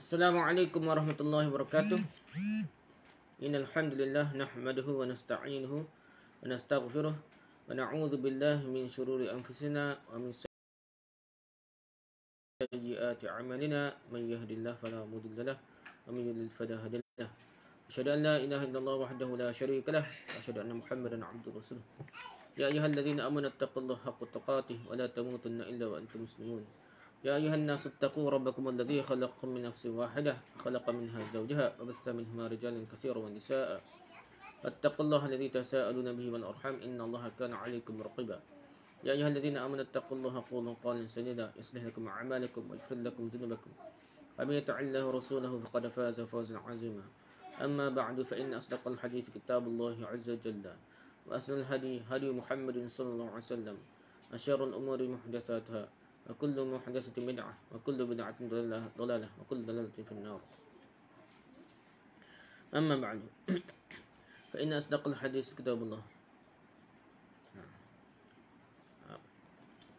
السلام عليكم ورحمة الله وبركاته إن الحمد لله نحمده ونستعينه ونستغفره ونعوذ بالله من شرور أنفسنا ومن سيئات عملنا من يهد الله فلا مضل له ومن يضلل فلا هادي له أشهد أن لا إله إلا الله وحده لا شريك له وأشهد أن محمدا عبده ورسوله يا أيها الذين آمنوا اتقوا الله حق تقاته ولا تموتن إلا وأنتم مسلمون يا أيها الناس اتقوا ربكم الذي خلقكم من نفس واحدة خلق منها زوجها وبث منهما رجالا كثيرا ونساء اتقوا الله الذي تساءلون به والأرحام إن الله كان عليكم رقيبا يا أيها الذين آمنوا اتقوا الله قولوا قولا سديدا يصلح لكم أعمالكم ويغفر لكم ذنوبكم ومن يطع الله ورسوله فقد فاز فوزا عظيما أما بعد فإن أصدق الحديث كتاب الله عز وجل وأسن الهدي هدي محمد صلى الله عليه وسلم أشر الأمور محدثاتها wa kullu muhdatsatin bid'ah wa kullu bid'atin dalalah dalalah wa kullu dalalatin fi an-nar amma ba'du fa inna asdaqal hadis kitabullah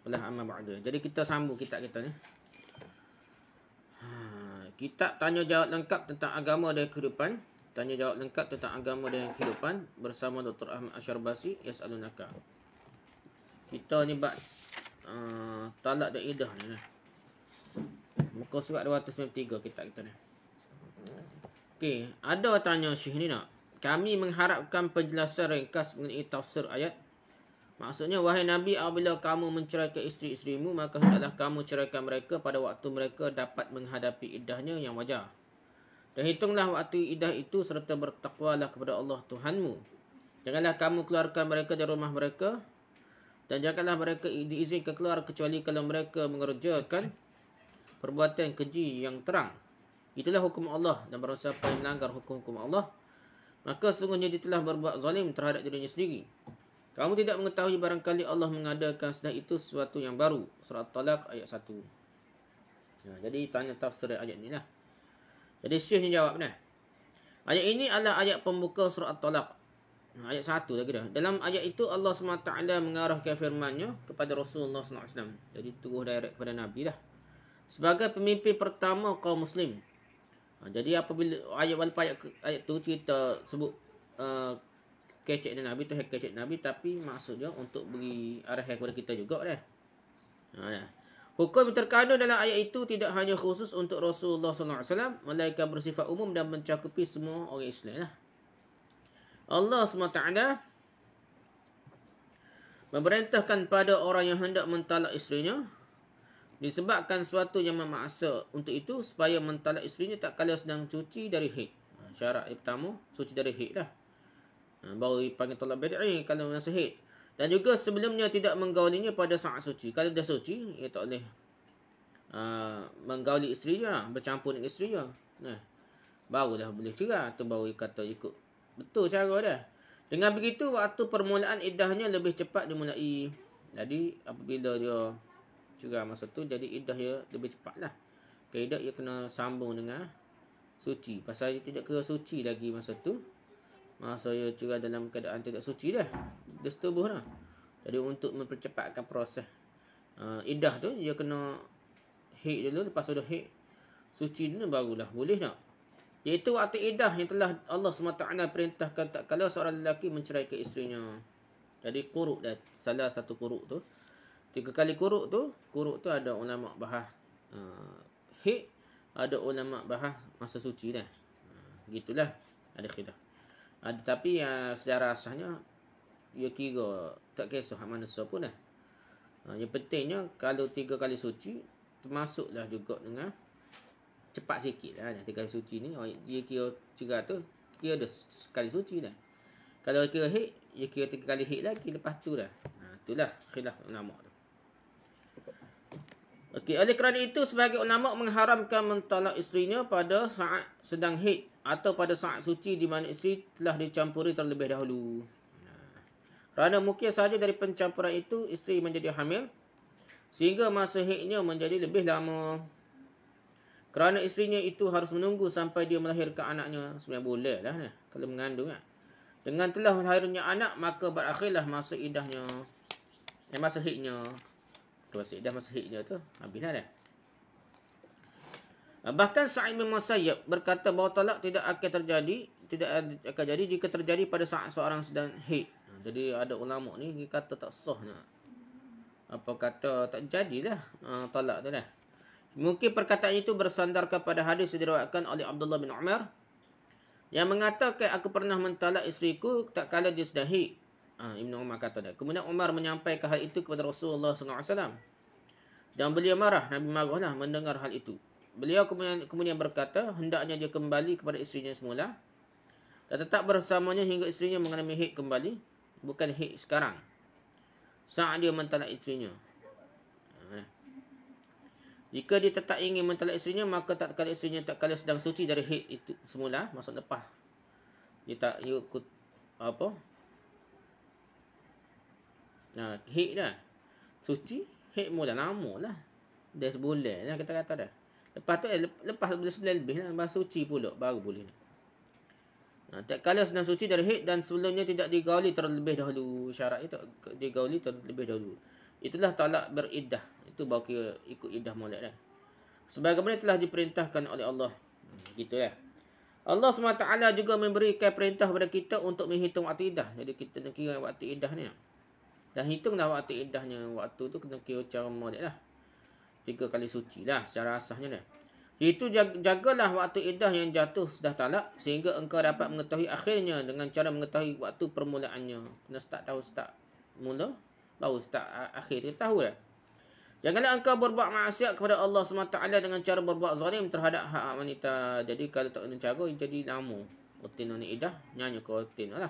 Belah amal ba'da. Jadi kita sambung kitab kita ni. Ha, kita tanya jawab lengkap tentang agama dan kehidupan. Tanya jawab lengkap tentang agama dan kehidupan bersama Dr. Ahmad Asyarbasi Yasalunaka. Kita ni bab Ah, talak dan idah ni lah. Muka surat 293 kita kita ni. Okey, ada tanya Syekh ni nak. Kami mengharapkan penjelasan ringkas mengenai tafsir ayat. Maksudnya, wahai Nabi, apabila kamu menceraikan isteri-isterimu, maka hendaklah kamu ceraikan mereka pada waktu mereka dapat menghadapi idahnya yang wajar. Dan hitunglah waktu idah itu serta bertakwalah kepada Allah Tuhanmu. Janganlah kamu keluarkan mereka dari rumah mereka dan janganlah mereka diizinkan keluar kecuali kalau mereka mengerjakan perbuatan keji yang terang. Itulah hukum Allah dan barang siapa yang melanggar hukum-hukum Allah, maka sungguhnya dia telah berbuat zalim terhadap dirinya sendiri. Kamu tidak mengetahui barangkali Allah mengadakan sedah itu sesuatu yang baru. Surat Talak ayat 1. Ya, ha, jadi tanya tafsir ayat ni lah. Jadi syuhnya jawab ni. Ayat ini adalah ayat pembuka surat Talak. Hmm, ayat satu lagi dah. Dalam ayat itu Allah SWT mengarahkan firmannya kepada Rasulullah SAW. Jadi terus direct kepada Nabi dah. Sebagai pemimpin pertama kaum Muslim. Ha, jadi apabila ayat walaupun ayat, ayat tu cerita sebut uh, kecek dengan Nabi tu kecek Nabi tapi maksudnya untuk beri arah kepada kita juga dah. Ha, dah. Hukum terkandung dalam ayat itu tidak hanya khusus untuk Rasulullah SAW. Malaikat bersifat umum dan mencakupi semua orang Islam lah. Allah SWT memerintahkan pada orang yang hendak mentalak isterinya disebabkan suatu yang memaksa untuk itu supaya mentalak isterinya tak kala sedang cuci dari haid. Ha, syarat yang pertama, suci dari haid lah. Ha, baru dipanggil tolak bid'i kalau masa haid. Dan juga sebelumnya tidak menggaulinya pada saat suci. Kalau dah suci, ia tak boleh uh, menggauli isterinya, bercampur dengan isterinya. Nah, barulah boleh cerah atau baru kata ikut Betul cara dia. Dengan begitu, waktu permulaan iddahnya lebih cepat dimulai. Jadi, apabila dia cerah masa tu, jadi iddah dia lebih cepat lah. Kaedah dia kena sambung dengan suci. Pasal dia tidak kira suci lagi masa tu. Masa dia cerah dalam keadaan tidak suci dah. Dia setubuh lah. Jadi, untuk mempercepatkan proses uh, iddah tu, dia kena hit dulu. Lepas tu dah hit, suci dulu barulah. Boleh tak? Iaitu waktu idah yang telah Allah SWT perintahkan tak kalau seorang lelaki mencerai ke isterinya. Jadi kuruk dah. Salah satu kuruk tu. Tiga kali kuruk tu. Kuruk tu ada ulama bahas. Uh, hik. Ada ulama bahas masa suci dah. Eh, gitulah. Ada khidah. Ada, tapi yang uh, secara asalnya, Ia ya kira tak kisah hak manusia pun dah. Uh, yang pentingnya kalau tiga kali suci. Termasuklah juga dengan cepat sikit lah nanti kali suci ni oh, dia kira cerah tu kira dah sekali suci dah kalau kira hit dia kira tiga kali hit lagi lepas tu dah ha, itulah khilaf ulama tu Okey, oleh kerana itu sebagai ulama mengharamkan mentolak isterinya pada saat sedang hit atau pada saat suci di mana isteri telah dicampuri terlebih dahulu. Ha. Kerana mungkin saja dari pencampuran itu, isteri menjadi hamil sehingga masa hitnya menjadi lebih lama. Kerana istrinya itu harus menunggu sampai dia melahirkan anaknya. Sebenarnya boleh lah ni. Kalau mengandung kan. Dengan telah melahirkan anak, maka berakhirlah masa idahnya. Eh, masa hidnya. Masa idah, masa hidnya tu. Habislah dah. Bahkan Sa'id bin Masayyab berkata bahawa talak tidak akan terjadi. Tidak akan jadi jika terjadi pada saat seorang sedang hid. Jadi ada ulama ni, dia kata tak sah nak. Apa kata tak jadilah uh, talak tu dah. Mungkin perkataan itu bersandar kepada hadis yang diriwayatkan oleh Abdullah bin Umar yang mengatakan aku pernah mentalak isteriku tak kala dia sedahi. Ha, ah, Ibn Umar kata dia. Kemudian Umar menyampaikan hal itu kepada Rasulullah SAW. Dan beliau marah. Nabi marahlah mendengar hal itu. Beliau kemudian, kemudian berkata, hendaknya dia kembali kepada isterinya semula. Dan tetap bersamanya hingga isterinya mengalami hit kembali. Bukan hit sekarang. Saat dia mentalak isterinya. Jika dia tetap ingin mentalak isterinya, maka tak kala isterinya tak kala sedang suci dari hit itu semula. Maksud lepas. Dia tak ikut apa. Nah, hit dah. Suci, hit mula lama lah. Dia sebulan lah kata-kata dah. Lepas tu, eh, lepas sebulan lebih lah. Lepas suci pula, baru boleh. Nah, ha, tak kala sedang suci dari hit dan sebelumnya tidak digauli terlebih dahulu. Syarat itu digauli terlebih dahulu. Itulah talak beriddah itu baru kira ikut idah maulid lah. Sebagaimana telah diperintahkan oleh Allah. Hmm, gitu lah. Allah SWT juga memberikan perintah kepada kita untuk menghitung waktu idah. Jadi kita nak kira waktu iddah ni. Dah hitunglah waktu idahnya. Waktu tu kena kira cara maulid lah. Tiga kali suci lah secara asahnya ni. Itu jagalah waktu idah yang jatuh sudah talak sehingga engkau dapat mengetahui akhirnya dengan cara mengetahui waktu permulaannya. Kena start tahu start mula baru start akhir dia tahu lah. Kan? Janganlah engkau berbuat maksiat kepada Allah SWT dengan cara berbuat zalim terhadap hak, -hak wanita. Jadi kalau tak kena cara, jadi lama. Kutin ni idah, nyanyi kutin lah.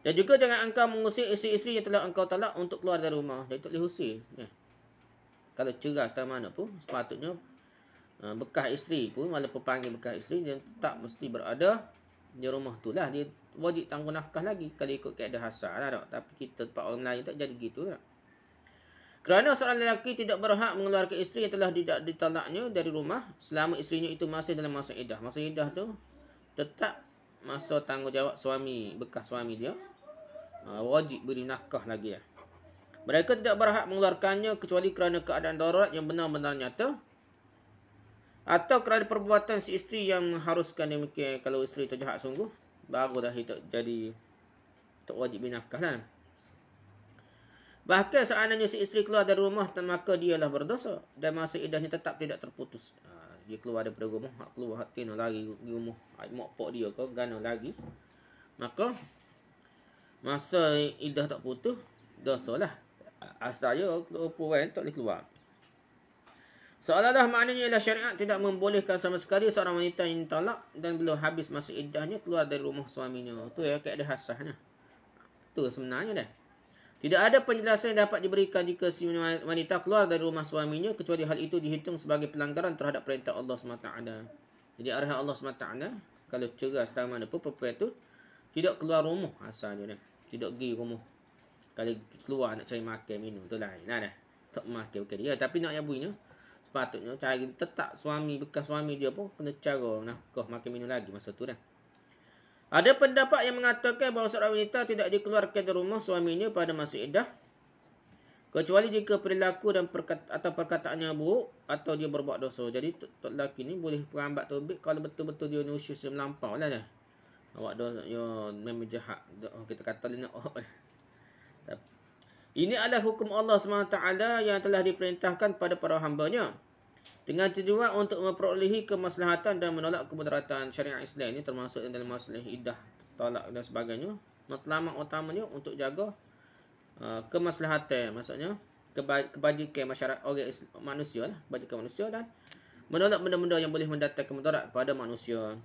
Dan juga jangan engkau mengusir isteri-isteri yang telah engkau talak untuk keluar dari rumah. Jadi tak boleh usir. Ya. Kalau cerah setelah mana pun, sepatutnya uh, bekah isteri pun, walaupun panggil bekah isteri, dia tak mesti berada di rumah tu lah. Dia wajib tanggung nafkah lagi kalau ikut keadaan hasar lah. Tak? Tapi kita tempat orang lain tak jadi gitu lah. Ya. Kerana seorang lelaki tidak berhak mengeluarkan isteri yang telah tidak ditalaknya dari rumah selama isterinya itu masih dalam masa idah. Masa idah tu tetap masa tanggungjawab suami, bekas suami dia. Ha, wajib beri nakah lagi ya. Mereka tidak berhak mengeluarkannya kecuali kerana keadaan darurat yang benar-benar nyata. Atau kerana perbuatan si isteri yang mengharuskan demikian kalau isteri terjahat sungguh. Barulah itu jadi tak wajib binafkah lah. Kan? Bahkan seandainya si isteri keluar dari rumah, maka dialah berdosa. Dan masa idahnya tetap tidak terputus. Ha, dia keluar daripada rumah, hak keluar, hak tina lagi di rumah. Hak mak pok dia ke, gana lagi. Maka, masa idah tak putus, dosa dosalah. Asalnya, ah, perempuan tak boleh keluar. Seolah-olah maknanya ialah syariat tidak membolehkan sama sekali seorang wanita yang talak dan belum habis masa iddahnya keluar dari rumah suaminya. Itu ya kaedah hasahnya. Itu sebenarnya dah. Tidak ada penjelasan yang dapat diberikan jika si wanita keluar dari rumah suaminya kecuali hal itu dihitung sebagai pelanggaran terhadap perintah Allah SWT. Jadi arah Allah SWT kalau cerah setara mana pun perempuan itu tidak keluar rumah asalnya. Ni. Tidak pergi rumah. Kalau keluar nak cari makan minum tu lain. Nah, nah. Tak makan bukan Ya, tapi nak yang Sepatutnya cari tetap suami bekas suami dia pun kena cara nak makan minum lagi masa tu dah. Ada pendapat yang mengatakan bahawa seorang wanita tidak dikeluarkan dari rumah suaminya pada masa iddah kecuali jika perilaku dan perkata, atau perkataannya buruk atau dia berbuat dosa. Jadi lelaki ni boleh perambat tobik kalau betul-betul dia nusyus usus dia melampau lah dah. Awak dosa ya, yo memang jahat. kita kata ni Ini adalah hukum Allah SWT yang telah diperintahkan pada para hambanya. Dengan tujuan untuk memperolehi kemaslahatan dan menolak kemudaratan syariah Islam ini termasuk dalam masalah iddah, tolak dan sebagainya. Matlamat utamanya untuk jaga uh, kemaslahatan, maksudnya kebajikan masyarakat orang manusia lah, kebajikan manusia dan menolak benda-benda yang boleh mendatangkan kemudarat kepada manusia.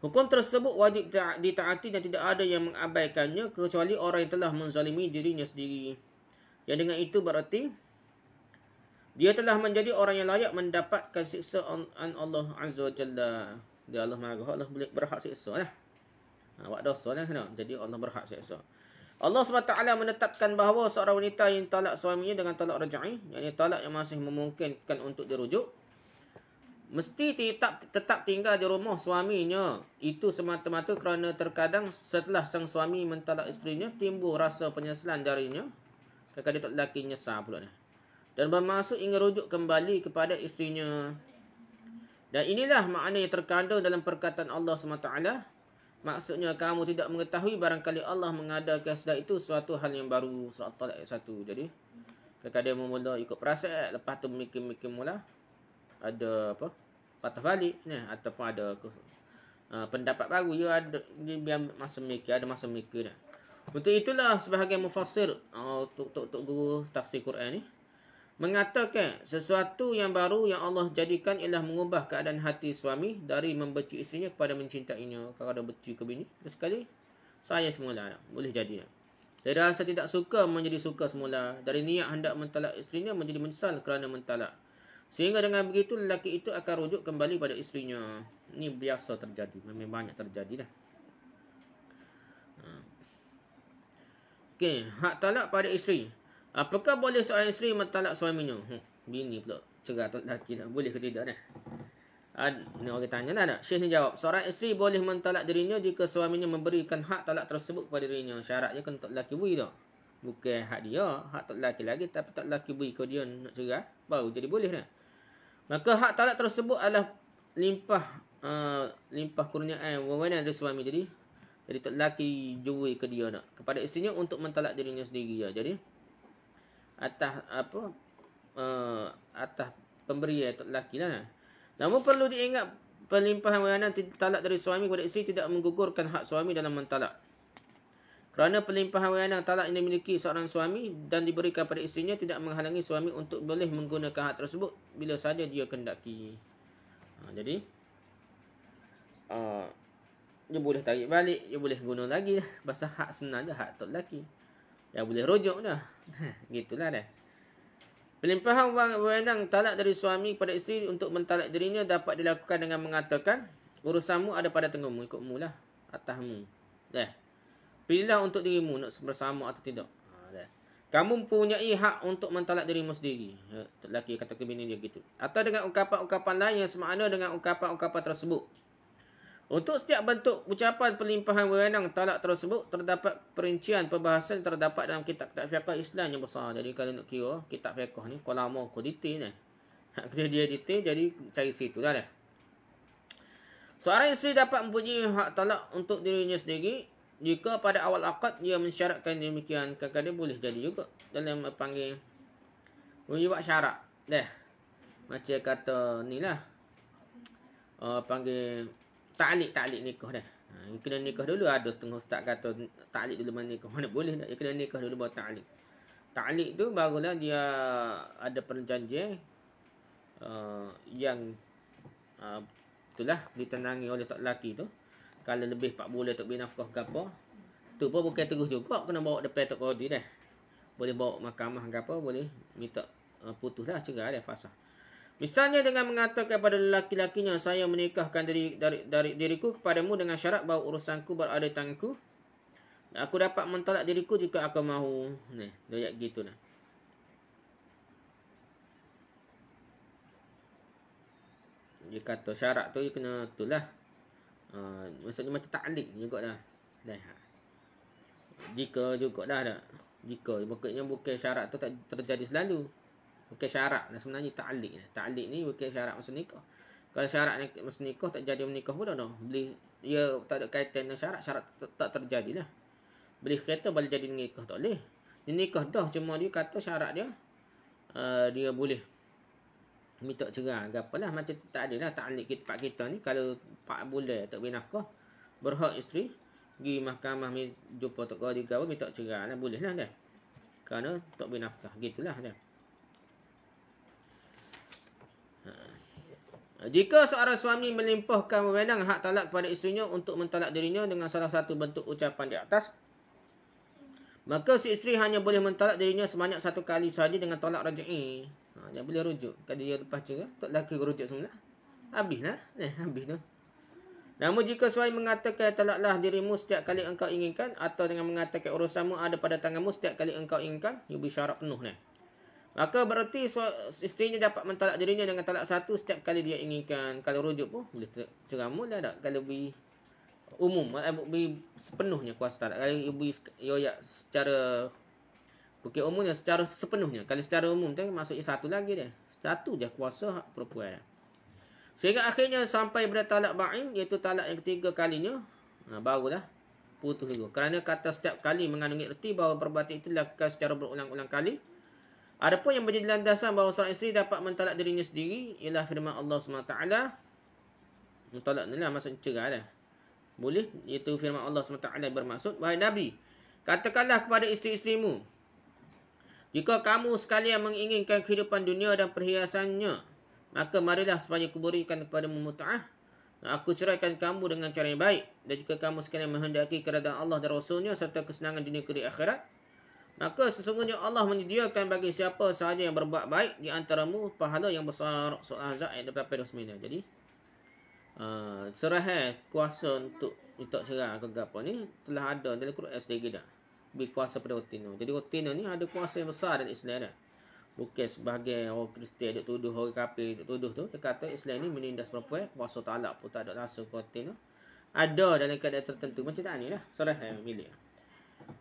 Hukum tersebut wajib ta- ditaati dan tidak ada yang mengabaikannya kecuali orang yang telah menzalimi dirinya sendiri. Yang dengan itu berarti dia telah menjadi orang yang layak mendapatkan siksa on, Allah Azza wa Jalla. Dia Allah Maha Allah boleh berhak siksa lah. Ha, buat dosa lah kena. Jadi Allah berhak siksa. Allah SWT menetapkan bahawa seorang wanita yang talak suaminya dengan talak raja'i. Yang ini talak yang masih memungkinkan untuk dirujuk. Mesti tetap, tetap tinggal di rumah suaminya. Itu semata-mata kerana terkadang setelah sang suami mentalak isterinya, timbul rasa penyesalan darinya. Kadang-kadang lelaki nyesal pula ni dan bermaksud ingin rujuk kembali kepada istrinya. Dan inilah makna yang terkandung dalam perkataan Allah SWT. Maksudnya kamu tidak mengetahui barangkali Allah mengadakan sedar itu suatu hal yang baru. Surah Talak ayat satu. Jadi, kadang-kadang memula ikut perasaan. Lepas tu mikir-mikir mula. Ada apa? Patah balik. Ni, ataupun ada uh, pendapat baru. Ya, ada, dia biar masa mikir. Ada masa mikir. Ni. Untuk itulah sebahagian mufasir. Untuk uh, guru tafsir Quran ni. Eh? mengatakan sesuatu yang baru yang Allah jadikan ialah mengubah keadaan hati suami dari membenci isterinya kepada mencintainya. Kalau ada benci ke bini, sekali saya semula. Boleh jadi. Dari rasa tidak suka menjadi suka semula. Dari niat hendak mentalak isterinya menjadi menyesal kerana mentalak. Sehingga dengan begitu lelaki itu akan rujuk kembali pada isterinya. Ini biasa terjadi. Memang banyak terjadi lah. Ha. Okay. Hak talak pada isteri. Ha, apakah boleh seorang isteri mentalak suaminya? Huh, hmm, bini pula. Cerah tu lelaki lah. Boleh ke tidak dah? Ha, Ad, ni orang tanya lah tak? Syekh ni jawab. Seorang isteri boleh mentalak dirinya jika suaminya memberikan hak talak tersebut kepada dirinya. Syaratnya kan untuk laki bui tu. Bukan hak dia. Hak untuk laki lagi. Tapi tak laki bui kau dia nak cerah. Baru jadi boleh dah. Maka hak talak tersebut adalah limpah. Uh, limpah kurniaan. Wawanan dari suami. Jadi, jadi tak laki jui ke dia nak. Kepada isterinya untuk mentalak dirinya sendiri. Ya. Jadi, atas apa uh, atas pemberi lelaki lah. Namun perlu diingat pelimpahan tidak talak dari suami kepada isteri tidak menggugurkan hak suami dalam mentalak. Kerana pelimpahan wayanan talak ini dimiliki seorang suami dan diberikan kepada isterinya tidak menghalangi suami untuk boleh menggunakan hak tersebut bila saja dia kendaki. Ha, jadi, uh, dia boleh tarik balik, dia boleh guna lagi. Lah. Pasal hak sebenarnya hak tak lelaki. Ya boleh rujuk dah. Gitulah dah. Pelimpahan wewenang talak dari suami kepada isteri untuk mentalak dirinya dapat dilakukan dengan mengatakan urusanmu ada pada tenggumu, ikutmu lah atasmu. Dah. Pilihlah untuk dirimu nak bersama atau tidak. Ha, Kamu mempunyai hak untuk mentalak dirimu sendiri. Ya, lelaki kata ke dia gitu. Atau dengan ungkapan-ungkapan lain yang semakna dengan ungkapan-ungkapan tersebut. Untuk setiap bentuk ucapan pelimpahan wewenang talak tersebut terdapat perincian perbahasan terdapat dalam kitab kitab fiqh Islam yang besar. Jadi kalau nak kira kitab fiqh ni kolamo ko detail ni. Nak kira dia detail jadi cari situ lah. dah. Seorang isteri dapat mempunyai hak talak untuk dirinya sendiri jika pada awal akad dia mensyaratkan demikian kadang-kadang boleh jadi juga dalam panggil menyebab syarat. Dah. Macam kata ni lah. Uh, panggil Ta'alik, ta'alik nikah dah. Ha, kena nikah dulu. Ada setengah ustaz kata ta'alik dulu mana nikah. Mana boleh nak. kena nikah dulu buat ta'alik. Ta'alik tu barulah dia ada perjanjian uh, yang uh, itulah ditenangi oleh tok lelaki tu. Kalau lebih 4 bulan tak boleh nafkah ke apa. Tu pun bukan terus juga. Kena bawa depan tok kodi dah. Boleh bawa mahkamah ke apa. Boleh minta uh, putus lah cerai dah pasal. Misalnya dengan mengatakan kepada lelaki-lakinya saya menikahkan diri, dari, dari diriku kepadamu dengan syarat bahawa urusanku berada di tanganku. Aku dapat mentolak diriku jika aku mahu. Nih, doyak gitu nah. Dia kata syarat tu dia kena tu lah. Uh, maksudnya macam taklik juga dah. Jika juga dah dah. Jika maksudnya bukan syarat tu tak terjadi selalu bukan syarat dan sebenarnya ta'liq ni ta'liq ni bukan syarat masa nikah kalau syarat ni masa nikah tak jadi menikah pun dah beli ia ya, tak ada kaitan dengan syarat syarat tak terjadilah beli kereta boleh jadi nikah tak boleh ni nikah dah cuma dia kata syarat dia eh, dia boleh minta cerai Tak apalah macam tak adalah ta'liq kita pak kita ni kalau pak boleh tak boleh nafkah berhak isteri pergi mahkamah jumpa tok kau di gawa minta cerai lah boleh lah kan kerana tak boleh nafkah gitulah kan Jika seorang suami melimpahkan wewenang hak talak kepada isterinya untuk mentalak dirinya dengan salah satu bentuk ucapan di atas, maka si isteri hanya boleh mentalak dirinya sebanyak satu kali sahaja dengan talak raja'i. Ha, dia boleh rujuk. Kali dia lepas cerai, tak lelaki rujuk semula. Habislah. Eh, habis tu. Namun jika suami mengatakan talaklah dirimu setiap kali engkau inginkan atau dengan mengatakan urusanmu ada pada tanganmu setiap kali engkau inginkan, you bersyarat penuh ni. Eh. Maka bererti so, isterinya dapat mentalak dirinya dengan talak satu setiap kali dia inginkan. Kalau rujuk pun boleh ceramuh lah tak. Kalau lebih umum. Kalau lebih sepenuhnya kuasa talak. Kalau ibu yoyak secara bukan umumnya secara sepenuhnya. Kalau secara umum tu maksudnya satu lagi dia. Satu je kuasa hak perempuan. Sehingga akhirnya sampai pada talak ba'in iaitu talak yang ketiga kalinya. Nah, ha, barulah putus itu. Kerana kata setiap kali mengandungi erti bahawa perbatik itu dilakukan secara berulang-ulang Kali. Adapun yang menjadi landasan bahawa seorang isteri dapat mentalak dirinya sendiri ialah firman Allah SWT. Mentalak ni lah maksud cerai lah. Boleh? Iaitu firman Allah SWT bermaksud. Wahai Nabi, katakanlah kepada isteri-isterimu. Jika kamu sekalian menginginkan kehidupan dunia dan perhiasannya, maka marilah supaya kuburikan kepada memutah. Aku ceraikan kamu dengan cara yang baik. Dan jika kamu sekalian menghendaki keradaan Allah dan Rasulnya serta kesenangan dunia kiri akhirat, Maka sesungguhnya Allah menyediakan bagi siapa sahaja yang berbuat baik di antaramu pahala yang besar. Surah Azza ayat 89. Jadi uh, serahan kuasa untuk untuk cerah ke apa ni telah ada dalam Quran SD kita, Bagi kuasa pada rutina. Jadi rutina ni ada kuasa yang besar dalam Islam dah. Bukan sebahagian orang Kristian duk tuduh, orang kafir duk tuduh tu. Dia kata Islam ni menindas perempuan. Kuasa talak pun tak ada rasa kuatin tu. Ada dalam keadaan tertentu. Macam tak ni lah. Surah yang milik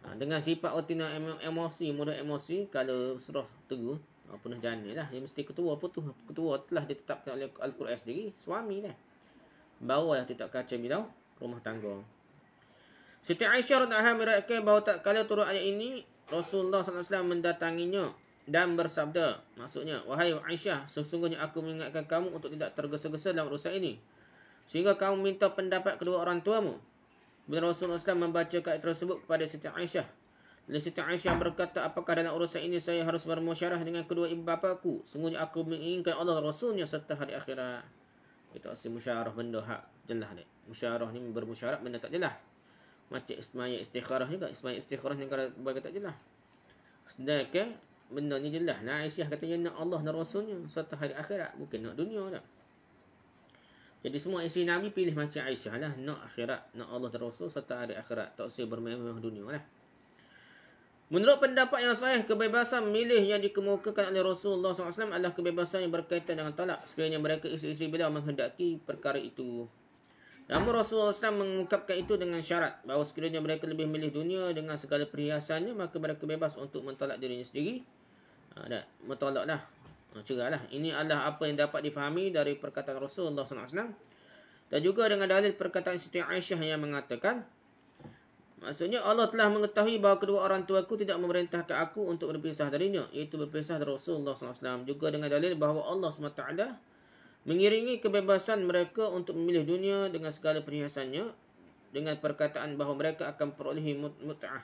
ha, dengan sifat otina emosi mudah emosi kalau serah teguh ha, penuh jana lah dia mesti ketua apa tu ha, ketua telah ditetapkan oleh Al-Quran sendiri suami lah barulah tetap kaca milau rumah tangga Siti Aisyah radhiyallahu anha meriwayatkan bahawa tak kala turun ayat ini Rasulullah SAW mendatanginya dan bersabda maksudnya wahai Aisyah sesungguhnya aku mengingatkan kamu untuk tidak tergesa-gesa dalam urusan ini sehingga kamu minta pendapat kedua orang tuamu bila Rasulullah SAW membaca kait tersebut kepada Siti Aisyah. Lalu Siti Aisyah berkata, apakah dalam urusan ini saya harus bermusyarah dengan kedua ibu bapaku? Sungguhnya aku menginginkan Allah Rasulnya serta hari akhirat. Kita asyik musyarah benda hak jelah ni. Musyarah ni bermusyarah benda tak jelah. Macam ismayat istikharah juga. Ismayat istikharah ni kalau boleh kata jelah. Sedangkan benda ni jelah. Nah, Aisyah kata, ya nak Allah dan Rasulnya serta hari akhirat. Bukan nak dunia tak. Lah. Jadi semua isteri Nabi pilih macam Aisyah lah. Nak akhirat. Nak Allah dan Rasul serta hari akhirat. Tak usah bermain-main dunia lah. Menurut pendapat yang sahih, kebebasan milih yang dikemukakan oleh Rasulullah SAW adalah kebebasan yang berkaitan dengan talak. Sekiranya mereka isteri-isteri beliau menghendaki perkara itu. Namun Rasulullah SAW mengungkapkan itu dengan syarat bahawa sekiranya mereka lebih milih dunia dengan segala perhiasannya, maka mereka bebas untuk mentalak dirinya sendiri. Ha, tak, mentalaklah lah Ini adalah apa yang dapat difahami dari perkataan Rasulullah SAW. Dan juga dengan dalil perkataan Siti Aisyah yang mengatakan. Maksudnya Allah telah mengetahui bahawa kedua orang tuaku tidak memerintahkan aku untuk berpisah darinya. Iaitu berpisah dari Rasulullah SAW. Juga dengan dalil bahawa Allah SWT mengiringi kebebasan mereka untuk memilih dunia dengan segala perhiasannya. Dengan perkataan bahawa mereka akan perolehi mut'ah.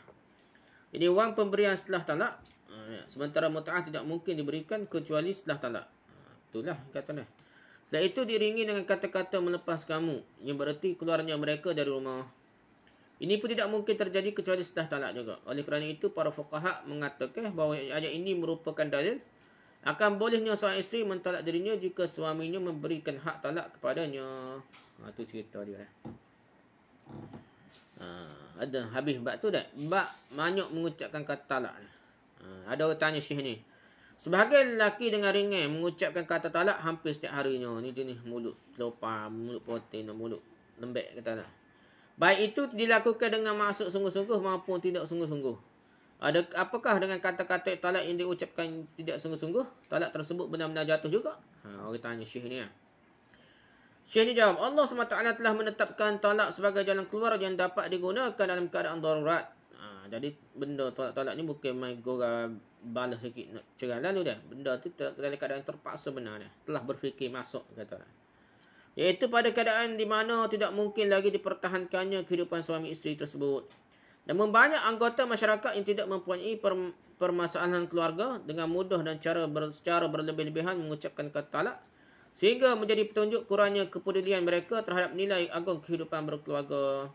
Ini wang pemberian setelah talak Ha, sementara mut'ah tidak mungkin diberikan kecuali setelah talak. Ha, itulah kata dia. Setelah itu diringi dengan kata-kata melepas kamu. Yang berarti keluarnya mereka dari rumah. Ini pun tidak mungkin terjadi kecuali setelah talak juga. Oleh kerana itu, para fuqaha mengatakan bahawa ayat ini merupakan dalil. Akan bolehnya seorang isteri mentalak dirinya jika suaminya memberikan hak talak kepadanya. Ha, itu cerita dia. Eh. Ha, ada habis bab tu tak? Bab banyak mengucapkan kata talak. Eh. Ha, ada orang tanya syih ni. Sebagai lelaki dengan ringan mengucapkan kata talak hampir setiap harinya. Ni jenis mulut lupa, mulut poten, mulut lembek kata nak. Baik itu dilakukan dengan masuk sungguh-sungguh maupun tidak sungguh-sungguh. Ada apakah dengan kata-kata talak yang diucapkan tidak sungguh-sungguh? Talak tersebut benar-benar jatuh juga? Ha, orang tanya syih ni. Ha. Syekh ni jawab, Allah SWT telah menetapkan talak sebagai jalan keluar yang dapat digunakan dalam keadaan darurat jadi benda tolak-tolak ni bukan main gora balas sikit nak cerai lalu dia. Benda tu dalam keadaan terpaksa benar dia. Telah berfikir masuk kata. Iaitu pada keadaan di mana tidak mungkin lagi dipertahankannya kehidupan suami isteri tersebut. Dan banyak anggota masyarakat yang tidak mempunyai permasalahan keluarga dengan mudah dan cara ber, secara berlebih-lebihan mengucapkan kata talak sehingga menjadi petunjuk kurangnya kepedulian mereka terhadap nilai agung kehidupan berkeluarga.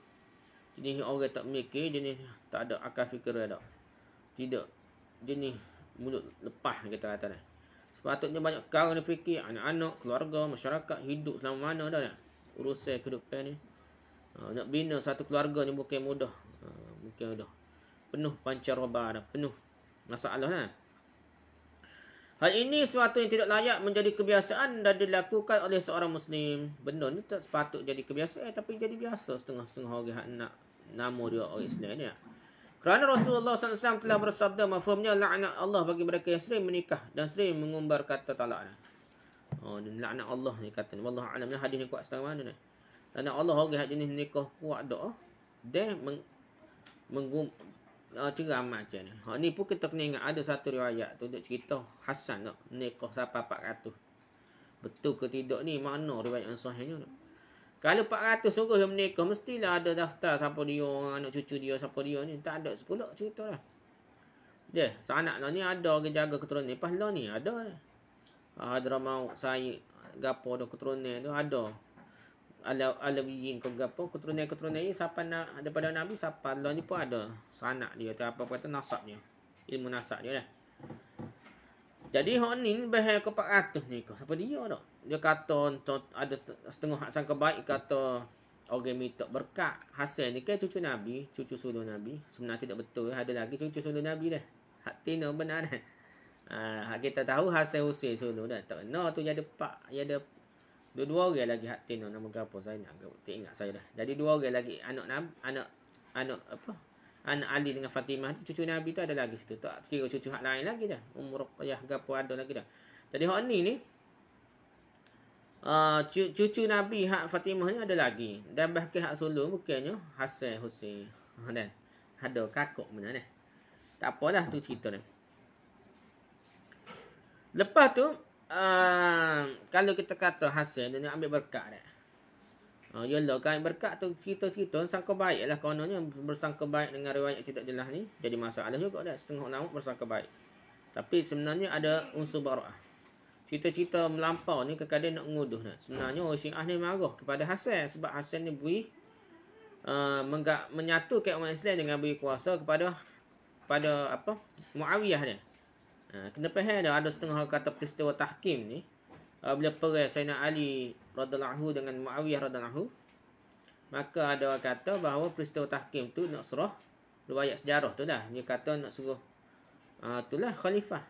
Jenis orang tak mikir Jenis tak ada akal fikir ada Tidak Jenis mulut lepas kata kata ni Sepatutnya banyak kawan ni fikir Anak-anak, keluarga, masyarakat Hidup selama mana dah ni Urusan kehidupan ni ha, Nak bina satu keluarga ni mungkin mudah Mungkin ha, mudah Penuh pancar dan Penuh masalah kan Hal ini sesuatu yang tidak layak menjadi kebiasaan dan dilakukan oleh seorang Muslim. Benar ni tak sepatut jadi kebiasaan tapi jadi biasa setengah-setengah orang nak nama dia orang Islam ni Kerana Rasulullah SAW telah bersabda mafhumnya la'anat Allah bagi mereka yang sering menikah dan sering mengumbar kata talak ni. Oh, ni la'anat Allah ni kata ni. alam ni hadis ni kuat setengah mana ni. La'anat Allah orang yang jenis nikah kuat doa. Dan meng, menggum, uh, ah, ceram macam ni. Ha, ni pun kita kena ingat ada satu riwayat tu untuk cerita Hasan nak Nikah siapa 400. Betul ke tidak ni mana riwayat yang sahihnya tak? Kalau 400 orang yang menerka, mestilah ada daftar siapa dia, anak cucu dia, siapa dia ni. Tak ada sepuluh cerita lah. Dia, sanak lah ni ada orang jaga keturunan ni. Pahala ni ada. Hadra ah, maut, saya, gapo dah keturunan tu ada. Ala ala bijin kau gapo keturunan keturunan ni siapa nak daripada nabi siapa Allah ni pun ada sanak dia tu apa kata nasabnya ilmu nasab dia lah jadi hak ni bahaya ke 400 ni ke? Siapa dia tak? Dia kata ada setengah hak sangka baik kata orang okay, minta berkat. Hasil ni ke cucu Nabi, cucu sulu Nabi. Sebenarnya tidak betul. Ada lagi cucu sulu Nabi dah. Hak tina benar dah. Ha, kita tahu hasil usia sulu dah. Tak kena no, tu jadi pak. Ya ada dua, dua orang lagi hak tina. Nama apa saya nak ingat saya dah. Jadi dua orang lagi anak anak anak apa? anak Ali dengan Fatimah tu cucu Nabi tu ada lagi situ. Tak kira cucu hak lain lagi dah. Umur payah gapo ada lagi dah. Jadi hak ni ni uh, cucu Nabi hak Fatimah ni ada lagi. Dan bahagian hak sulung bukannya Hasan Husain. Ha dan ada kakak mana ni. Tak apalah tu cerita ni. Lepas tu uh, kalau kita kata Hasan dia nak ambil berkat dah. Oh, ha, yalah kan berkat tu cerita-cerita sangka baik lah kononnya bersangka baik dengan riwayat tidak jelas ni jadi masalah juga dah setengah nama bersangka baik. Tapi sebenarnya ada unsur bara'ah. Cerita-cerita melampau ni kadang-kadang nak nguduh nak. Sebenarnya orang Syiah ni marah kepada Hasan sebab Hasan ni beri uh, ha, menggak, menyatukan umat Islam dengan beri kuasa kepada kepada apa Muawiyah dia. Uh, kena faham ada setengah kata peristiwa tahkim ni. Uh, bila perang Sayyidina Ali radhiallahu dengan Muawiyah radhiallahu maka ada orang kata bahawa peristiwa tahkim tu nak suruh dua riwayat sejarah tu lah dia kata nak suruh uh, tu lah khalifah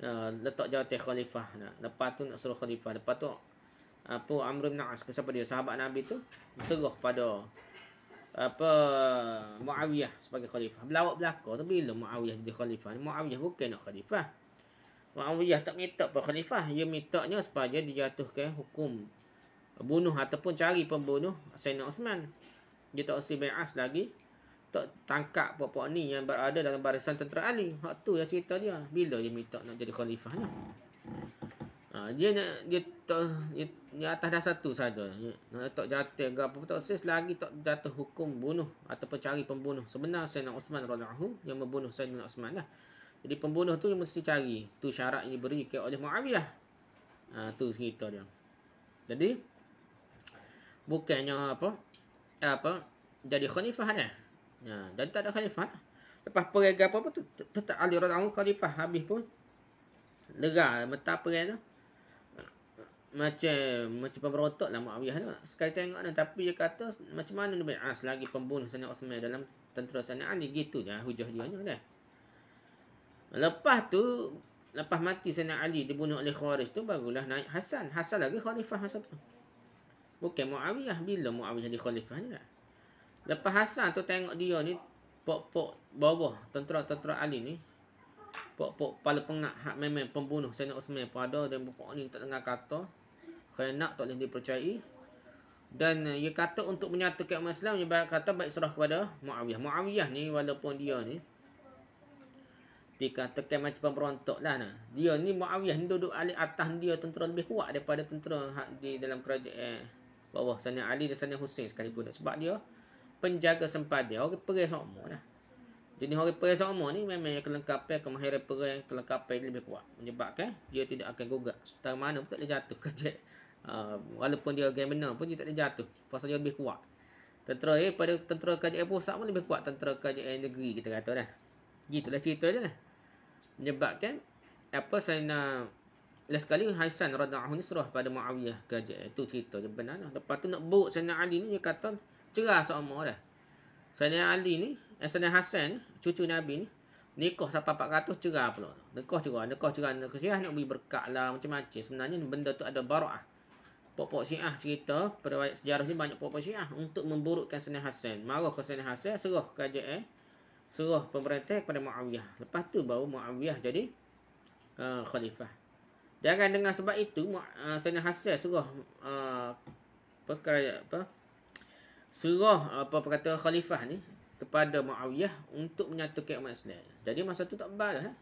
uh, letak jawatan khalifah nah. lepas tu nak suruh khalifah lepas tu apa Amr bin As siapa dia sahabat Nabi tu suruh pada apa Muawiyah sebagai khalifah belawak belaka tu bila Muawiyah jadi khalifah Muawiyah bukan nak khalifah Muawiyah tak minta pun khalifah dia mintanya supaya dijatuhkan hukum bunuh ataupun cari pembunuh Sayyidina Osman. Dia tak usi bias lagi. Tak tangkap puak-puak ni yang berada dalam barisan tentera Ali. Hak tu yang cerita dia. Bila dia minta nak jadi khalifah ni. Ha, dia nak dia tak dia, dia, atas dasar tu saja. tak jatuh ke apa tak usis lagi tak jatuh hukum bunuh ataupun cari pembunuh. Sebenarnya Sayyidina Osman radhiyallahu yang membunuh Sayyidina Osman lah. Jadi pembunuh tu yang mesti cari. Tu syarat yang diberi oleh Muawiyah. Ha, tu cerita dia. Jadi, bukannya apa apa jadi khalifah dah. Eh? Ya, dan tak ada khalifah. Lepas perang apa pun tetap Ali radhiyallahu khalifah habis pun lega meta perang tu. Macam macam pemberontak lah Muawiyah tu. Sekali tengok dah tapi dia kata macam mana Nabi As ah, lagi pembunuh Sana Osman dalam tentera Sana Ali gitu je ah, hujah dia ni kan. Lepas tu lepas mati Sana Ali dibunuh oleh Khawarij tu barulah naik Hasan. Hasan lagi khalifah masa tu. Bukan Muawiyah bila Muawiyah jadi khalifahnya. Lepas Hasan tu tengok dia ni pok-pok bawah tentera-tentera Ali ni pok-pok kepala pengak hak memang pembunuh Sayyidina Uthman pun ada dan pokok ni tak dengar kata kerana tak boleh dipercayai dan eh, dia kata untuk menyatukan umat Islam dia kata baik serah kepada Muawiyah. Muawiyah ni walaupun dia ni dikatakan macam pemberontak lah nah. Dia ni Muawiyah ni duduk alih atas dia tentera lebih kuat daripada tentera di dalam kerajaan eh, bawah sana Ali dan sana Hussein sekalipun sebab dia penjaga sempadan dia orang perang sama lah jadi orang perang sama ni memang yang kelengkapan kemahiran perang kelengkapan lebih kuat menyebabkan dia tidak akan gugat setara mana pun tak boleh jatuh kajak uh, ah, walaupun dia game benar pun dia tak boleh jatuh pasal dia lebih kuat tentera eh, pada tentera kajian pusat pun lebih kuat tentera kajian negeri kita kata dah. gitulah cerita je lah menyebabkan apa saya nak Lepas sekali Haisan radhiallahu nisrah pada Muawiyah gajah itu cerita je benar lah. Lepas tu nak buk Sayyidina Ali ni dia kata cerah sama dah. Sayyidina Ali ni, eh, Sayyidina Hasan cucu Nabi ni, nikah sampai 400 cerah pula. Nikah cerah, nikah cerah, nikah cerah nak beri berkat lah macam-macam. Sebenarnya benda tu ada barah. Pokok-pokok Syiah cerita, pada sejarah ni banyak pokok Syiah untuk memburukkan Sayyidina Hasan. Marah ke Sayyidina Hasan, serah gajah eh. Suruh pemerintah kepada Muawiyah. Lepas tu baru Muawiyah jadi uh, khalifah. Jangan dengar sebab itu uh, Sayyidina Hassan suruh uh, perkara apa? Suruh ah, apa kata khalifah ni kepada Ma'awiyah untuk menyatukan umat Islam. Jadi masa tu tak bal eh?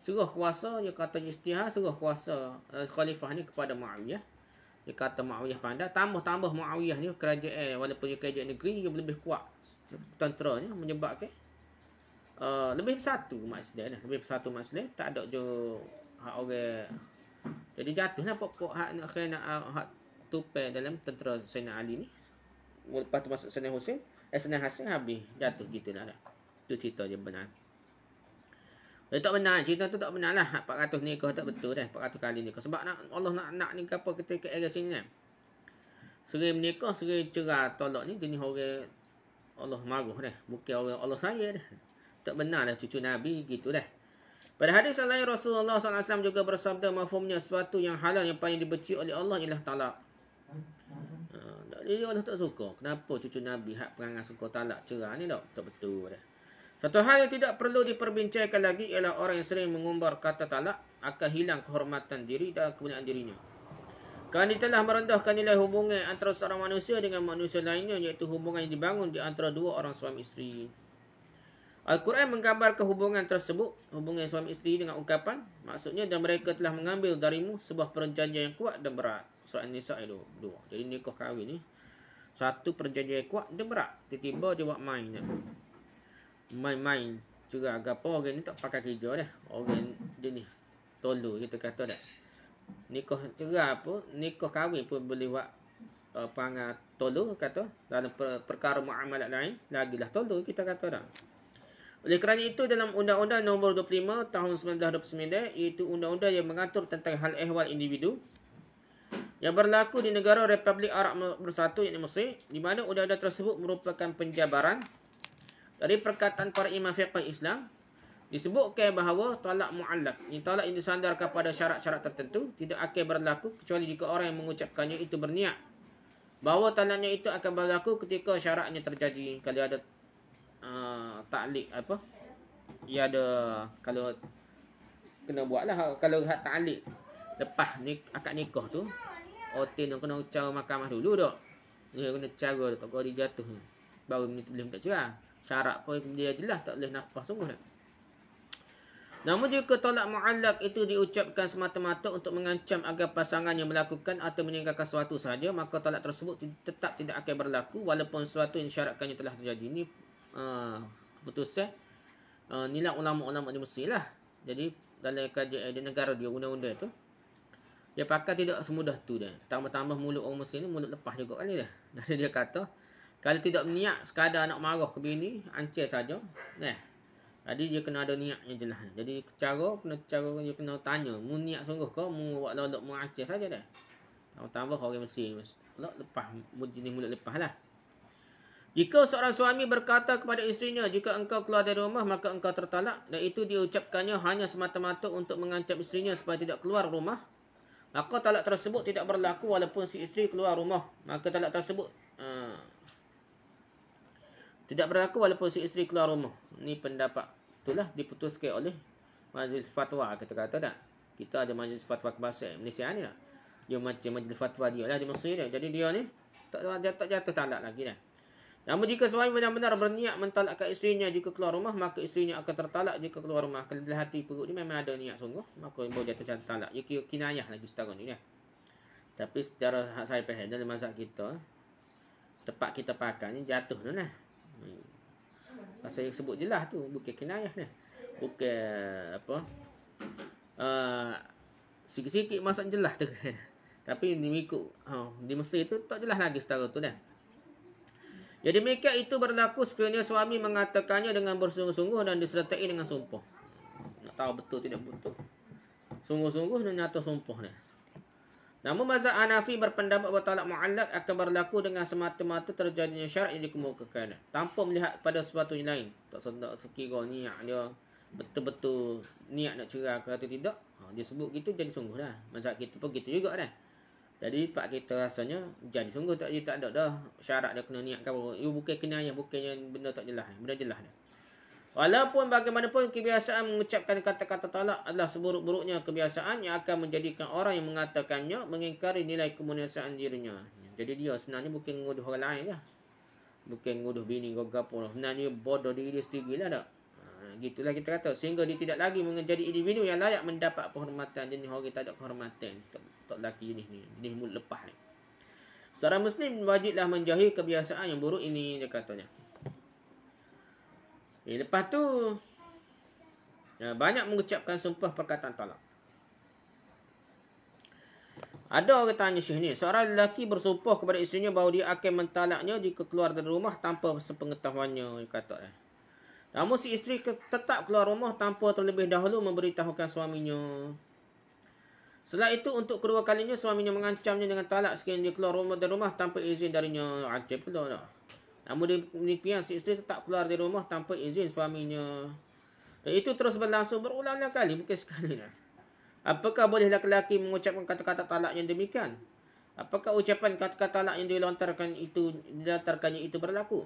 Suruh kuasa dia kata istiha suruh kuasa uh, khalifah ni kepada Ma'awiyah. Dia kata Ma'awiyah pandai tambah-tambah Ma'awiyah ni kerajaan eh, walaupun dia kerajaan negeri dia lebih kuat tenteranya menyebabkan uh, lebih bersatu umat Islam lebih bersatu umat Islam tak ada je hak orang jadi jatuhnya. lah pokok hak nak kena hak tupe dalam tentera Sayyidina Ali ni. Lepas tu masuk Sayyidina Hussein, eh Sayyidina Hussein habis jatuh gitu lah. lah. Tu cerita je benar. Dia eh, tak benar, cerita tu tak benar lah. 400 ni kau tak betul dah, 400 kali ni kau. Sebab nak, Allah nak nak ni apa kita ke era sini kan. Seri menikah, seri cerah tolak ni jenis orang Allah maruh dah. Bukan orang Allah saya dah. Tak benar lah cucu Nabi gitu dah. Pada hadis lain Rasulullah SAW juga bersabda mafhumnya sesuatu yang halal yang paling dibenci oleh Allah ialah talak. Ha, jadi Allah tak suka. Kenapa cucu Nabi hak perangai suka talak cerah ni tak? Tak betul dah. Satu hal yang tidak perlu diperbincangkan lagi ialah orang yang sering mengumbar kata talak akan hilang kehormatan diri dan kemuliaan dirinya. Kerana dia telah merendahkan nilai hubungan antara seorang manusia dengan manusia lainnya iaitu hubungan yang dibangun di antara dua orang suami isteri. Al-Quran menggambarkan hubungan tersebut, hubungan suami isteri dengan ungkapan, maksudnya dan mereka telah mengambil darimu sebuah perjanjian yang kuat dan berat. Surah An-Nisa ayat 2. Jadi nikah kahwin ni satu perjanjian yang kuat dan berat. Tiba-tiba dia buat main. Main-main juga agapa orang ni tak pakai kerja dah. Orang dia ni tolu kita kata dah. Nikah juga apa? Nikah kahwin pun boleh buat uh, eh, pangat tolu kata dalam per- perkara muamalat lain lagilah tolu kita kata dah. Oleh kerana itu dalam undang-undang nombor 25 tahun 1929 eh, iaitu undang-undang yang mengatur tentang hal ehwal individu yang berlaku di negara Republik Arab Bersatu iaitu Mesir di mana undang-undang tersebut merupakan penjabaran dari perkataan para imam fiqh Islam disebutkan bahawa talak muallak ini talak yang disandar kepada syarat-syarat tertentu tidak akan berlaku kecuali jika orang yang mengucapkannya itu berniat bahawa talaknya itu akan berlaku ketika syaratnya terjadi kalau ada uh, ah, taklik apa ia ada kalau kena buatlah kalau hak taklik lepas ni akad nikah tu otin nak kena cara mahkamah dulu dok dia kena cara dia tak boleh jatuh baru minta boleh minta cerai syarat pun dia jelas tak boleh nafkah sungguh dah Namun jika tolak mualak itu diucapkan semata-mata untuk mengancam agar pasangan yang melakukan atau meninggalkan sesuatu saja maka tolak tersebut tetap tidak akan berlaku walaupun sesuatu yang syaratkannya telah terjadi. Ini keputusan ha, uh, ha, nilai ulama-ulama di Mesir lah. Jadi dalam kajian eh, di negara dia undang-undang tu dia pakai tidak semudah tu dia. Tambah-tambah mulut orang Mesir ni mulut lepas juga kan dia. Jadi dia kata kalau tidak niat sekadar nak marah ke bini, ancil saja. Nah. Jadi dia kena ada niat yang jelas. Jadi cara kena cara dia kena tanya, mu niat sungguh ke mu buat lolok mu ancil saja dah. Tambah-tambah orang Mesir mas. Lepas mulut lepas lah. Jika seorang suami berkata kepada isterinya, jika engkau keluar dari rumah, maka engkau tertalak. Dan itu diucapkannya hanya semata-mata untuk mengancam isterinya supaya tidak keluar rumah. Maka talak tersebut tidak berlaku walaupun si isteri keluar rumah. Maka talak tersebut hmm, tidak berlaku walaupun si isteri keluar rumah. Ini pendapat. Itulah diputuskan oleh majlis fatwa. Kita kata tak? Kita ada majlis fatwa kebahasa Malaysia ni lah. Dia macam majlis fatwa dia lah di Mesir ni. Jadi dia ni tak jatuh, tak jatuh talak lagi lah. Namun jika suami benar-benar berniat mentalakkan isterinya jika keluar rumah, maka isterinya akan tertalak jika keluar rumah. Kalau dalam hati perut ni memang ada niat sungguh, maka boleh dia tercatat Ia Ya, kinayah lagi setara ni. Ya. Tapi secara saya faham dalam masa kita, tempat kita pakai ni jatuh tu lah. Hmm. Pasal yang sebut jelas tu, bukan kinayah ni. Bukan apa. Uh, sikit-sikit masak jelas tu. Tapi di ikut oh, ha, di Mesir tu tak jelas lagi setara tu dah. Kan? Jadi mereka itu berlaku sekiranya suami mengatakannya dengan bersungguh-sungguh dan disertai dengan sumpah. Nak tahu betul tidak betul. Sungguh-sungguh dan nyata sumpah ni. Namun mazhab Hanafi berpendapat bahawa talak mu'allak akan berlaku dengan semata-mata terjadinya syarat yang dikemukakan. Tanpa melihat pada sesuatu yang lain. Tak sedap sekiranya niat dia betul-betul niat nak cerai ke atau tidak. Ha, dia sebut gitu jadi sungguhlah dah. Mazhab kita pun gitu juga dah. Kan? Jadi pak kita rasanya jadi sungguh tak dia tak ada dah syarat dia kena niatkan baru. Ibu bukan kena yang bukannya benda tak jelas, benda jelas dah. Walaupun bagaimanapun kebiasaan mengucapkan kata-kata talak adalah seburuk-buruknya kebiasaan yang akan menjadikan orang yang mengatakannya mengingkari nilai kemuliaan dirinya. Jadi dia sebenarnya bukan menguduh orang lain lah. Bukan menguduh bini kau gapo pun. Sebenarnya bodoh diri dia sendiri lah tak gitulah kita kata sehingga dia tidak lagi menjadi individu yang layak mendapat penghormatan jenis orang tak ada kehormatan tok laki ini ni ni mul lepas ni seorang muslim wajiblah menjauhi kebiasaan yang buruk ini dia katanya eh, lepas tu ya, banyak mengucapkan sumpah perkataan talak ada orang tanya Syih ni, seorang lelaki bersumpah kepada isterinya bahawa dia akan mentalaknya jika keluar dari rumah tanpa sepengetahuannya, dia kata. Eh. Namun si isteri tetap keluar rumah tanpa terlebih dahulu memberitahukan suaminya. Setelah itu untuk kedua kalinya suaminya mengancamnya dengan talak sekiranya dia keluar rumah dari rumah tanpa izin darinya. Ajib pula lah. Namun demikian si isteri tetap keluar dari rumah tanpa izin suaminya. Dan itu terus berlangsung berulang-ulang kali bukan sekali lah. Apakah boleh lelaki mengucapkan kata-kata talak yang demikian? Apakah ucapan kata-kata talak yang dilontarkan itu dilontarkannya itu berlaku?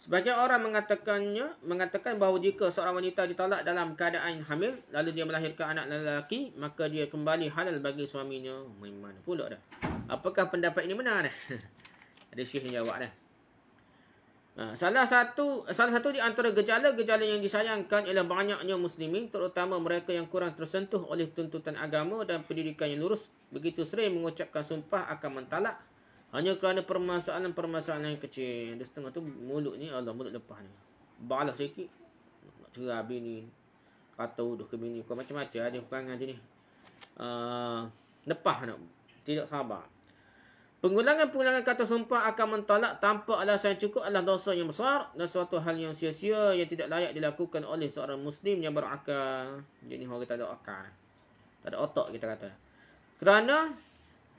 Sebagai orang mengatakannya mengatakan bahawa jika seorang wanita ditolak dalam keadaan hamil lalu dia melahirkan anak lelaki maka dia kembali halal bagi suaminya. Mana pula dah? Apakah pendapat ini benar dah? Ada syekh yang jawab dah. Ha, salah satu salah satu di antara gejala-gejala yang disayangkan ialah banyaknya muslimin terutama mereka yang kurang tersentuh oleh tuntutan agama dan pendidikan yang lurus begitu sering mengucapkan sumpah akan mentalak hanya kerana permasalahan-permasalahan yang kecil. dia setengah tu mulut ni, Allah mulut lepas Balas sikit. Nak cerah bini. Kata uduh ke bini. Kau macam-macam dia bukan je ni. Uh, lepas nak. Tidak sabar. Pengulangan-pengulangan kata sumpah akan mentolak tanpa alasan yang cukup adalah dosa yang besar dan suatu hal yang sia-sia yang tidak layak dilakukan oleh seorang Muslim yang berakal. Jadi orang kita ada akal. Tak ada otak kita kata. Kerana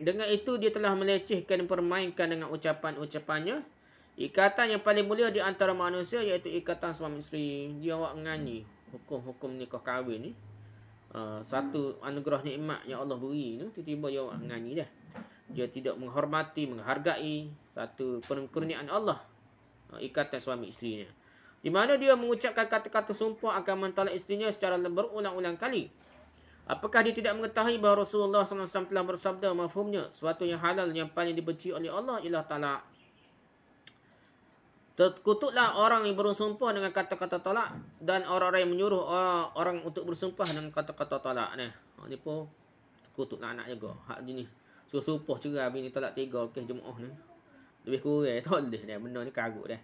dengan itu dia telah melecehkan dan permainkan dengan ucapan-ucapannya. Ikatan yang paling mulia di antara manusia iaitu ikatan suami isteri. Dia awak ngani hukum-hukum nikah kahwin ni. Uh, satu anugerah nikmat yang Allah beri tu tiba-tiba dia awak ngani dah. Dia tidak menghormati, menghargai satu perkurniaan Allah uh, ikatan suami isteri ni. Di mana dia mengucapkan kata-kata sumpah akan mentalak isterinya secara berulang-ulang kali. Apakah dia tidak mengetahui bahawa Rasulullah SAW telah bersabda mafhumnya sesuatu yang halal yang paling dibenci oleh Allah ialah talak. Terkutuklah orang yang bersumpah dengan kata-kata talak dan orang-orang yang menyuruh orang untuk bersumpah dengan kata-kata talak. Ni, ha, ni pun terkutuklah anak juga. Hak ini, Suruh sumpah cerai bini talak tiga ke okay, jemaah ni. Lebih kurang tak boleh dah. Benda ni kagut dah.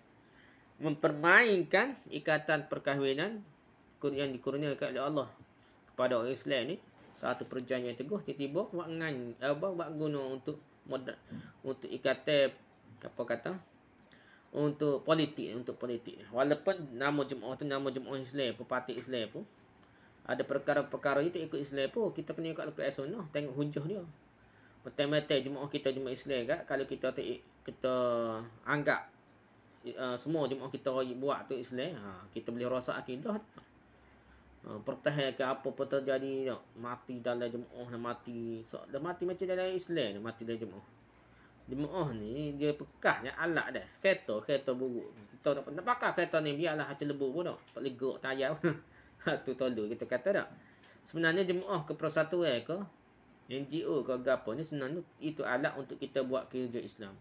Mempermainkan ikatan perkahwinan yang dikurniakan oleh Allah pada orang Islam ni satu perjanjian teguh tiba-tiba buat ngan eh, apa buat guna untuk modal untuk ikat apa kata untuk politik untuk politik walaupun nama jemaah tu nama jemaah Islam pepati Islam pun ada perkara-perkara itu ikut Islam pun kita kena ikut al-Quran sunnah tengok hujah dia matematik jemaah kita jemaah Islam kan kalau kita tak kita anggap uh, semua jemaah kita buat tu Islam ha, kita boleh rosak akidah Ha, pertahan ke apa pun terjadi nak mati dalam jemaah nak mati so, dah mati macam dalam Islam nak mati dalam jemaah jemaah ni dia pekah yang alat dah kereta kereta buruk kita tak nak pakai kereta ni biarlah hacil lebur pun tak tak legok tayar ha, tu tolu kita kata tak sebenarnya jemaah ke persatuan ke NGO ke apa ni sebenarnya itu alat untuk kita buat kerja Islam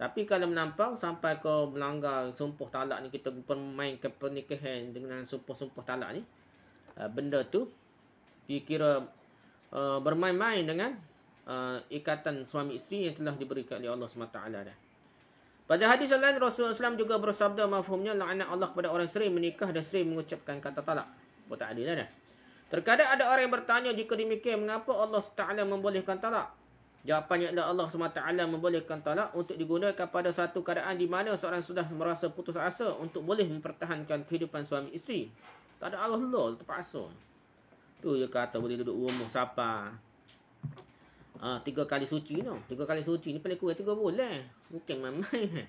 tapi kalau menampau sampai kau melanggar sumpah talak ni kita permainkan pernikahan dengan sumpah-sumpah talak ni Ah, benda tu dikira ah, bermain-main dengan ah, ikatan suami isteri yang telah diberikan oleh Allah SWT. Pada hadis lain, Rasulullah SAW juga bersabda mafhumnya la'anat Allah kepada orang sering menikah dan sering mengucapkan kata talak. Buat tak adil lah dah. Terkadang ada orang yang bertanya jika demikian mengapa Allah SWT membolehkan talak. Jawapannya adalah Allah SWT membolehkan talak untuk digunakan pada satu keadaan di mana seorang sudah merasa putus asa untuk boleh mempertahankan kehidupan suami isteri. Tak ada arah lah terpaksa. Tu dia kata boleh duduk rumah siapa. Ha, tiga kali suci ni. No. Tiga kali suci ni paling kurang tiga boleh. Bukan main-main eh.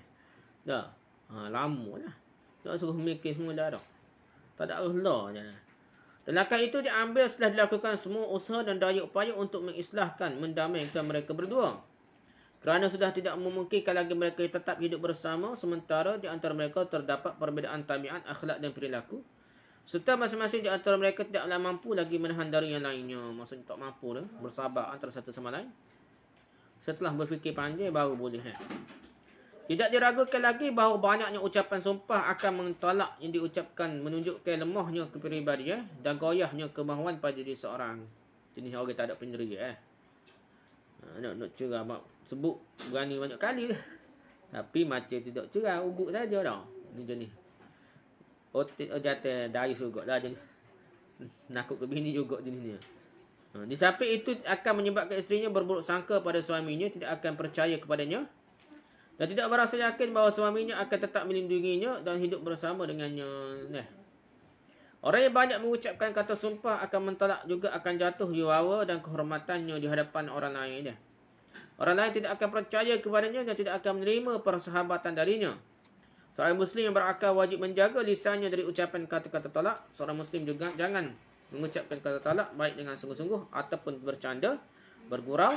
Dah. Ha, lama lah. Tak suruh mikir semua dah dah. Tak ada arah lah macam ni. itu diambil setelah dilakukan semua usaha dan daya upaya untuk mengislahkan, mendamaikan mereka berdua. Kerana sudah tidak memungkinkan lagi mereka tetap hidup bersama, sementara di antara mereka terdapat perbezaan tabiat, akhlak dan perilaku, serta masing-masing di antara mereka tidaklah mampu lagi menahan dari yang lainnya. Maksudnya tak mampu lah. Bersabar antara satu sama lain. Setelah berfikir panjang baru boleh. Eh. Tidak diragukan lagi bahawa banyaknya ucapan sumpah akan mentolak yang diucapkan menunjukkan lemahnya kepribadian eh, dan goyahnya kemahuan pada diri seorang. Jenis orang tak ada penyeri. Eh. Ha, nak, nak cerah mak sebut berani banyak kali. Lah. Tapi macam tidak cerah. Ugut saja dah. Ini jenis otik oh, jatuh dari juga lah jenis. Nakut ke bini juga jenisnya. Ha, di samping itu akan menyebabkan isterinya berburuk sangka pada suaminya. Tidak akan percaya kepadanya. Dan tidak berasa yakin bahawa suaminya akan tetap melindunginya dan hidup bersama dengannya. Nah. Orang yang banyak mengucapkan kata sumpah akan mentolak juga akan jatuh jiwa dan kehormatannya di hadapan orang lain. Orang lain tidak akan percaya kepadanya dan tidak akan menerima persahabatan darinya. Seorang Muslim yang berakal wajib menjaga lisannya dari ucapan kata-kata talak. Seorang Muslim juga jangan mengucapkan kata talak baik dengan sungguh-sungguh ataupun bercanda, bergurau.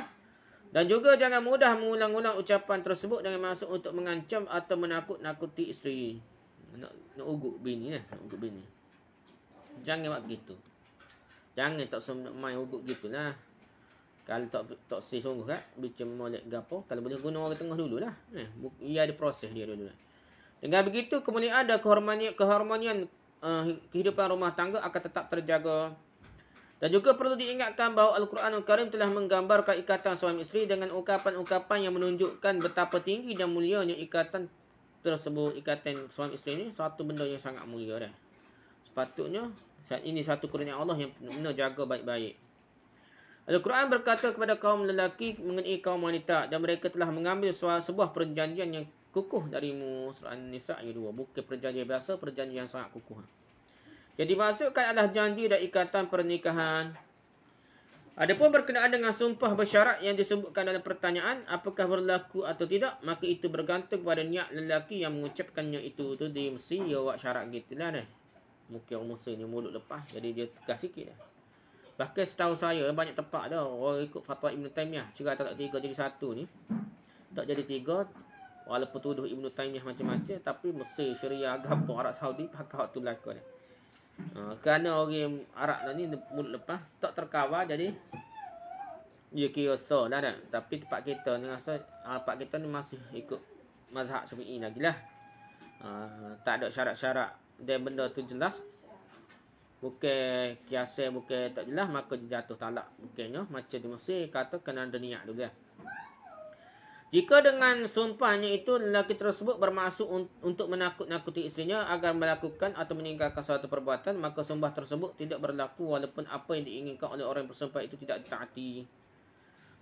Dan juga jangan mudah mengulang-ulang ucapan tersebut dengan maksud untuk mengancam atau menakut-nakuti isteri. Nak, nak ugut bini lah. Nak bini. Jangan buat gitu. Jangan tak semua main ugut gitu lah. Kalau tak tak sih sungguh kan. Bicam molek gapo. Kalau boleh guna orang tengah dulu lah. Eh, ia ada proses dia dulu lah. Dengan begitu kemudian ada keharmonian, keharmonian uh, eh, kehidupan rumah tangga akan tetap terjaga. Dan juga perlu diingatkan bahawa Al-Quranul quran Karim telah menggambarkan ikatan suami isteri dengan ungkapan-ungkapan yang menunjukkan betapa tinggi dan mulianya ikatan tersebut. Ikatan suami isteri ini satu benda yang sangat mulia. Dah. Sepatutnya ini satu kurnia Allah yang benar jaga baik-baik. Al-Quran berkata kepada kaum lelaki mengenai kaum wanita dan mereka telah mengambil sebuah perjanjian yang kukuh darimu surah An-Nisa ayat 2 bukan perjanjian biasa perjanjian yang sangat kukuh jadi maksudkan adalah janji dan ikatan pernikahan Adapun berkenaan dengan sumpah bersyarat yang disebutkan dalam pertanyaan apakah berlaku atau tidak maka itu bergantung kepada niat lelaki yang mengucapkannya itu tu di mesti ya buat syarat gitulah ni. Mungkin umur ni mulut lepas jadi dia tegas sikit dah. Bahkan setahu saya banyak tempat dah orang ikut fatwa Ibn Taymiyah cerai tak tiga jadi satu ni. Tak jadi tiga walaupun tuduh Ibnu Taimiyah macam-macam tapi Mesir, Syria, agama Arab Saudi pakai waktu berlaku ni. Uh, kerana orang Arab ni mulut lepas tak terkawal jadi dia kira so lah kan. Tapi tempat kita ni rasa uh, tempat kita ni masih ikut mazhab Syafi'i lagi lah. Ha, tak ada syarat-syarat dan benda tu jelas Bukan kiasa, bukan tak jelas Maka jatuh talak Bukannya macam di Mesir Kata kena ada niat dulu ya. Jika dengan sumpahnya itu lelaki tersebut bermaksud untuk menakut-nakuti istrinya agar melakukan atau meninggalkan suatu perbuatan, maka sumpah tersebut tidak berlaku walaupun apa yang diinginkan oleh orang yang bersumpah itu tidak ditaati.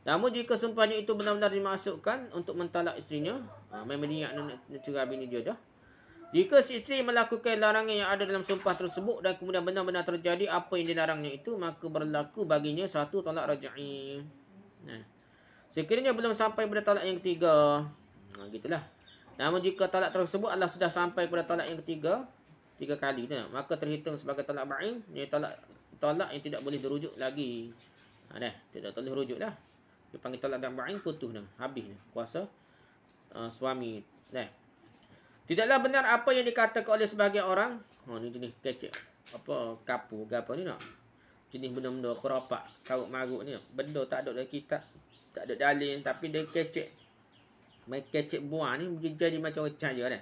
Namun jika sumpahnya itu benar-benar dimasukkan untuk mentalak istrinya, ha, memang dia nak cerah bini dia dah. Jika si isteri melakukan larangan yang ada dalam sumpah tersebut dan kemudian benar-benar terjadi apa yang dilarangnya itu, maka berlaku baginya satu tolak raja'i. Nah. Sekiranya belum sampai pada talak yang ketiga. Ha, gitulah. Namun jika talak tersebut adalah sudah sampai pada talak yang ketiga. Tiga kali. Dah, maka terhitung sebagai talak ba'in. Ini talak, talak yang tidak boleh dirujuk lagi. Ha, dah, tidak boleh dirujuk lah. Dia panggil talak dan ba'in putus. Dah, habis. Dah, kuasa uh, suami. Dah. Tidaklah benar apa yang dikatakan oleh sebahagian orang. Ha, ini jenis kecil. Apa kapu ke ni nak. Jenis benda-benda kerapak. Karut marut ni. Benda tak ada dalam kitab tak ada dalil tapi dia kecek mai kecek buah ni mungkin jadi macam recah je kan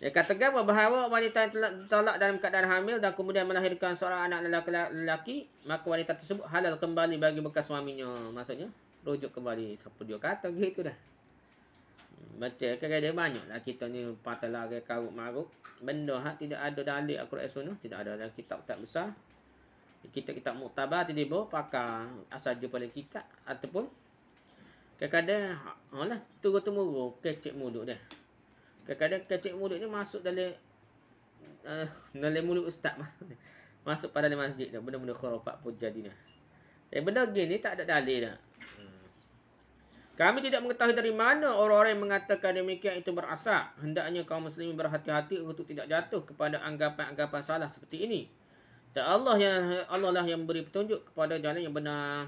dia katakan bahawa wanita yang telah ditolak dalam keadaan hamil dan kemudian melahirkan seorang anak lelaki, lelaki maka wanita tersebut halal kembali bagi bekas suaminya maksudnya rujuk kembali siapa dia kata gitu dah baca kaya dia banyak lah kita ni patah lagi karut maruk benda ha? tidak ada dalil Al-Quran Sunnah tidak ada dalam kitab tak besar kita kita muktabar tadi bawah pakar asal jumpa dalam kitab ataupun kadang-kadang alah turun-temurun kecek mulut dia kadang-kadang kecek mulut ni masuk dari, uh, eh, dalam mulut ustaz masuk pada masjid dah benda-benda khurafat pun jadi dah eh, benda gini tak ada dalil dah kami tidak mengetahui dari mana orang-orang yang mengatakan demikian itu berasal. Hendaknya kaum muslimin berhati-hati untuk tidak jatuh kepada anggapan-anggapan salah seperti ini. Dan Allah yang Allah lah yang beri petunjuk kepada jalan yang benar.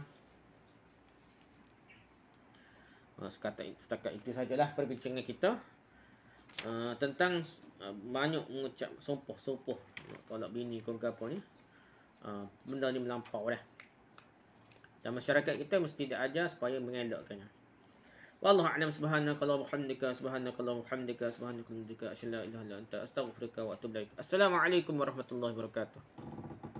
Ha, Sekata, setakat itu sajalah perbincangan kita uh, tentang uh, banyak mengucap sopoh-sopoh kalau bini kau ke apa ni. Uh, benda ni melampau dah. Dan masyarakat kita mesti diajar supaya mengelakkannya. Wallahu a'lam subhanakallahu wa bihamdika subhanakallahu wa bihamdika subhanakallahu wa bihamdika asyhadu an la ilaha illa anta astaghfiruka wa atubu ilaik. Assalamualaikum warahmatullahi wabarakatuh.